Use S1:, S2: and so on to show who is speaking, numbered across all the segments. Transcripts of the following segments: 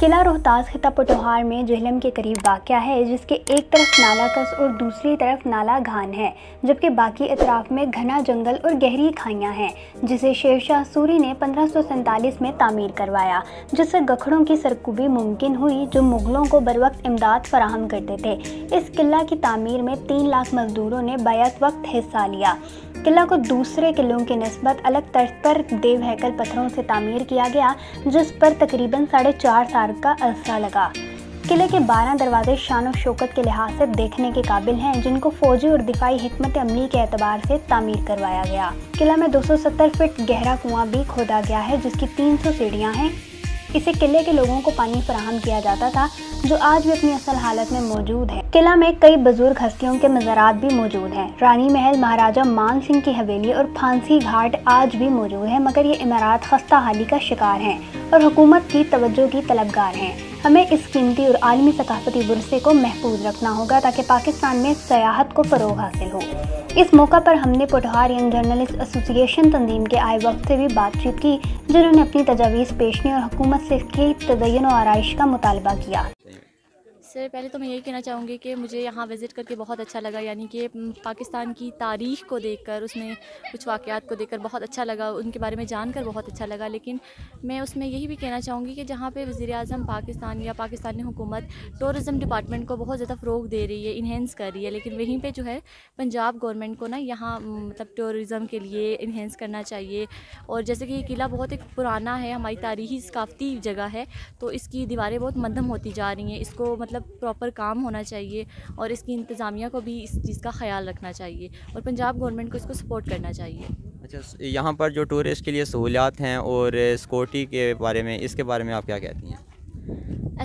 S1: किला रोहतास खिता पटोहार में जहलम के करीब वाक़ है जिसके एक तरफ नाला कस और दूसरी तरफ नाला घान है जबकि बाकी अतराफ में घना जंगल और गहरी खाइयाँ हैं जिसे शेरशाह सूरी ने पंद्रह में तामीर करवाया जिससे गखड़ों की सरकूबी मुमकिन हुई जो मुग़लों को बर वक्त इमदाद फराहम करते थे इस किला की तामीर में तीन लाख मजदूरों ने बैत वक्त हिस्सा लिया किला को दूसरे किलों की नस्बत अलग तर्ज पर देव हैकल पत्थरों से तामीर किया गया जिस पर तकरीबन साढ़े चार साल मीनार का असरा लगा किले के 12 दरवाजे शान शौकत के लिहाज से देखने के काबिल हैं जिनको फौजी और दिफाई हमत अमली के अतबार से तामीर करवाया गया किला में 270 फीट गहरा कुआं भी खोदा गया है जिसकी 300 सीढ़ियां हैं इसे किले के लोगों को पानी फराहम किया जाता था जो आज भी अपनी असल हालत में मौजूद है किला में कई बुजुर्ग हस्तियों के मज़ारात भी मौजूद हैं रानी महल महाराजा मान सिंह की हवेली और फांसी घाट आज भी मौजूद है मगर ये इमारत खस्ता हाली का शिकार है और हुकूमत की तवज्जो की तलबगार हैं हमें इस कीमती और आलमी सकाफती वरसे को महफूज रखना होगा ताकि पाकिस्तान में सयाहत को फ़रोग हासिल हो इस मौका पर हमने पोटहार यंग जर्नलिस्ट एसोसिएशन तंजीम के आए वक्त से भी बातचीत की जिन्होंने अपनी तजावीज़ पेशने और हुकूमत से कई तदयन व आरइश का मुतालबा किया
S2: सर पहले तो मैं यही कहना चाहूँगी कि मुझे यहाँ विज़िट करके बहुत अच्छा लगा यानी कि पाकिस्तान की तारीख को देखकर उसमें कुछ वाक़ात को देखकर बहुत अच्छा लगा उनके बारे में जानकर बहुत अच्छा लगा लेकिन मैं उसमें यही भी कहना चाहूँगी कि जहाँ पे वज़ी अजम पाकिस्तान या पाकिस्तानी हुकूमत टूरिज़म डिपार्टमेंट को बहुत ज़्यादा फ़रोग दे रही है इन्हेंस कर रही है लेकिन वहीं पर जो है पंजाब गवर्नमेंट को ना यहाँ मतलब टूरिज़म के लिए इन्हेंस करना चाहिए और जैसे कि ये किला बहुत एक पुराना है हमारी तारीखी सकाफती जगह है तो इसकी दीवारें बहुत मदम होती जा रही हैं इसको मतलब मतलब प्रॉपर काम होना चाहिए और इसकी इंतज़ामिया को भी इस चीज़ का ख्याल रखना चाहिए और पंजाब गवर्नमेंट को इसको सपोर्ट करना चाहिए अच्छा
S3: यहाँ पर जो टूरिस्ट के लिए सहूलियात हैं और सिक्योरिटी के बारे में इसके बारे में आप क्या कहती हैं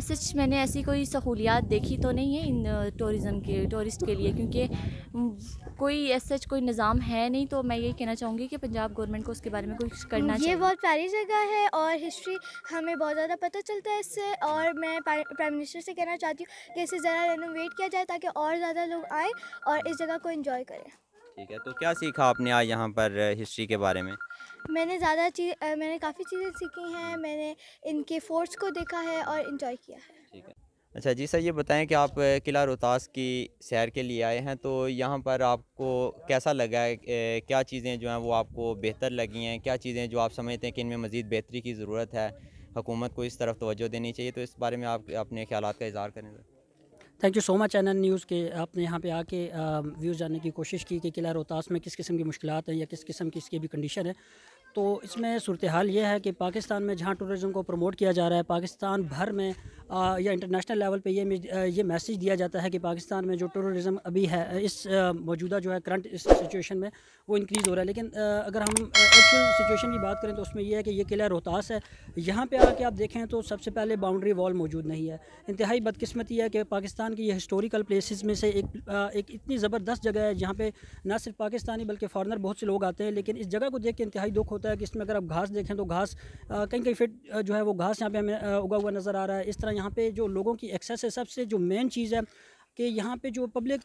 S2: सच मैंने ऐसी कोई सहूलियात देखी तो नहीं है इन टूरिज़म के टूरिस्ट के लिए क्योंकि कोई ऐसा कोई निज़ाम है नहीं तो मैं यही कहना चाहूँगी कि पंजाब गवर्नमेंट को उसके बारे में कुछ करना ये चाहिए ये
S1: बहुत प्यारी जगह है और हिस्ट्री हमें बहुत ज़्यादा पता चलता है इससे और मैं प्राइम मिनिस्टर से कहना चाहती हूँ कि इसे ज़रा रेनोवेट किया जाए ताकि और ज़्यादा लोग आएँ और इस जगह को इन्जॉय करें
S3: ठीक है तो क्या सीखा आपने आज यहाँ पर हिस्ट्री के बारे में
S1: मैंने ज़्यादा चीज मैंने काफ़ी चीज़ें सीखी हैं मैंने इनके फोर्ट्स को देखा है और इन्जॉय किया है ठीक है
S3: अच्छा जी सर ये बताएं कि आप किला रोहतास की सैर के लिए आए हैं तो यहाँ पर आपको कैसा लगा है क्या चीज़ें जो हैं वो आपको बेहतर लगी हैं क्या चीज़ें जो आप समझते हैं कि इनमें मज़ीद बेहतरी की ज़रूरत है हुकूमत को इस तरफ तोज्जो देनी चाहिए तो इस बारे में आप अपने ख्याल का इजहार करें sir
S4: thank you so much N news के आपने यहाँ पे आके व्यूज़ जानने की कोशिश की कि किला रोहतास में किस किस्म की मुश्किल हैं या किस किस्म की इसकी भी कंडीशन है तो इसमें सूरत हाल यह है कि पाकिस्तान में जहाँ टूरिज़म को प्रमोट किया जा रहा है पाकिस्तान भर में आ, या इंटरनेशनल लेवल पे ये ये मैसेज दिया जाता है कि पाकिस्तान में जो टूरिज़म अभी है इस मौजूदा जो है करंट इस सिचुएशन में वो इंक्रीज़ हो रहा है लेकिन आ, अगर हम एक्चुअल सिचुएशन की बात करें तो उसमें यह है कि ये किला रोहतास है यहाँ पर आके आप देखें तो सबसे पहले बाउंड्री वॉल मौजूद नहीं है इंतहाई बदकस्मती है कि पाकिस्तान की ये हिस्टोरिकल प्लेस में से एक आ, एक इतनी ज़बरदस्त जगह है जहाँ पर ना सिर्फ पाकिस्तानी बल्कि फॉरनर बहुत से लोग आते हैं लेकिन इस जगह को देख के इंतहाई दुख होता होता है कि इसमें अगर आप घास देखें तो घास कहीं कहीं फिट जो है वो घास यहाँ पे हमें उगा हुआ नज़र आ रहा है इस तरह यहाँ पे जो लोगों की एक्सेस है सबसे जो मेन चीज़ है कि यहाँ पे जो पब्लिक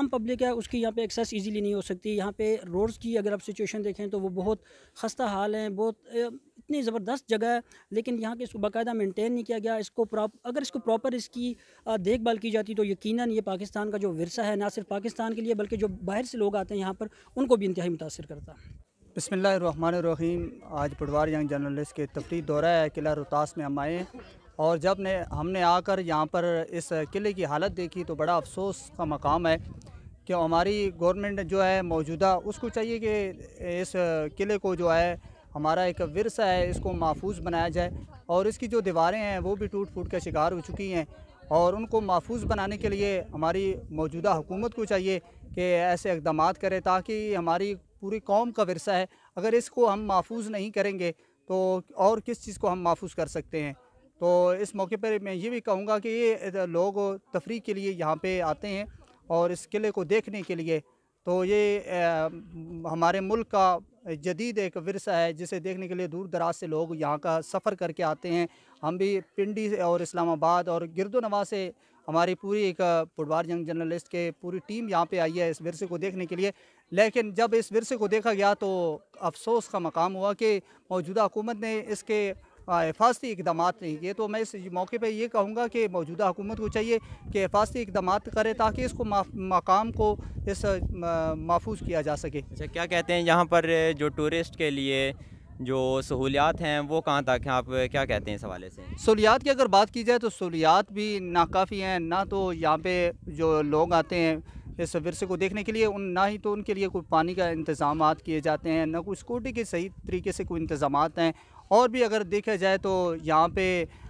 S4: आम पब्लिक है उसकी यहाँ पे एक्सेस इजीली नहीं हो सकती यहाँ पे रोड्स की अगर आप सिचुएशन देखें तो वो बहुत खस्ता हाल है बहुत इतनी ज़बरदस्त जगह है लेकिन यहाँ के इसको बाकायदा मेंटेन नहीं किया गया इसको प्रॉप अगर इसको प्रॉपर इसकी देखभाल की जाती तो यकीन ये पाकिस्तान का जो वरसा है ना सिर्फ पाकिस्तान के लिए बल्कि जो बाहर से लोग आते हैं यहाँ पर उनको भी इंतहाई मुतासर करता
S5: बसमीम आज पटवार यंग जर्नलिस्ट के तफरी दौरा है किला रोहतास में हम आए हैं और जब ने हमने आकर यहाँ पर इस किले की हालत देखी तो बड़ा अफसोस का मकाम है कि हमारी गवर्नमेंट जो है मौजूदा उसको चाहिए कि इस किले को जो है हमारा एक वरसा है इसको महफूज बनाया जाए और इसकी जो दीवारें हैं वो भी टूट फूट का शिकार हो चुकी हैं और उनको महफूज बनाने के लिए हमारी मौजूदा हुकूमत को चाहिए कि ऐसे इकदाम करें ताकि हमारी पूरी कौम का वरसा है अगर इसको हम महफूज नहीं करेंगे तो और किस चीज़ को हम महफूज कर सकते हैं तो इस मौके पर मैं ये भी कहूँगा कि ये लोग तफरी के लिए यहाँ पे आते हैं और इस किले को देखने के लिए तो ये हमारे मुल्क का जदीद एक वरसा है जिसे देखने के लिए दूर दराज से लोग यहाँ का सफ़र करके आते हैं हम भी पिंडी और इस्लामाबाद और गिरदो नवा से हमारी पूरी एक फुटबार यंग जर्नलिस्ट के पूरी टीम यहाँ पे आई है इस विरसे को देखने के लिए लेकिन जब इस विरसे को देखा गया तो अफसोस का मकाम हुआ कि मौजूदा हुकूमत ने इसके हिफाजती इकदाम नहीं किए तो मैं इस मौके पर ये कहूँगा कि मौजूदा हुकूमत को चाहिए कि हिफाजती इकदाम करे ताकि इसको मकाम को इस महफूज किया जा सके
S3: अच्छा क्या कहते हैं यहाँ पर जो टूरिस्ट के लिए जो सहूलियात हैं वो कहाँ तक हैं आप क्या कहते हैं इस हवाले से
S5: सहूलियात की अगर बात की जाए तो सहूलियात भी नाकाफ़ी हैं ना तो यहाँ पे जो लोग आते हैं इस विरसे को देखने के लिए उन ना ही तो उनके लिए कोई पानी का इंतज़ाम किए जाते हैं ना कोई स्कूटी के सही तरीके से कोई इंतज़ाम हैं और भी अगर देखा जाए तो यहाँ पे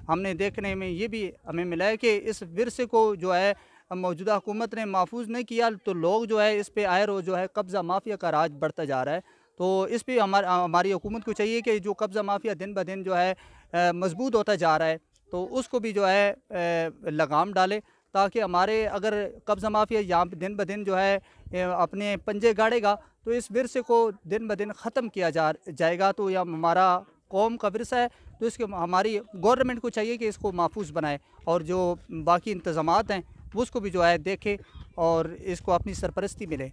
S5: हमने देखने में ये भी हमें मिला है कि इस विरसे को जो है मौजूदा हुकूमत ने महफूज नहीं किया तो लोग जो है इस पर आए रोज़ जो है कब्ज़ा माफिया का राज बढ़ता जा रहा है तो इस पर हमार, हमारी हुकूमत को चाहिए कि जो कब्ज़ा माफिया दिन ब दिन जो है मजबूत होता जा रहा है तो उसको भी जो है लगाम डाले ताकि हमारे अगर कब्ज़ा माफिया यहाँ दिन ब दिन जो है अपने पंजे गाड़ेगा तो इस विरसे को दिन ब दिन ख़त्म किया जा जाएगा तो यह हमारा कौम का विरसा है तो इसके हमारी गवर्नमेंट को चाहिए कि इसको महफूज बनाए और जो बाकी इंतज़ाम हैं उसको भी जो है देखे और इसको अपनी सरपरस्ती मिले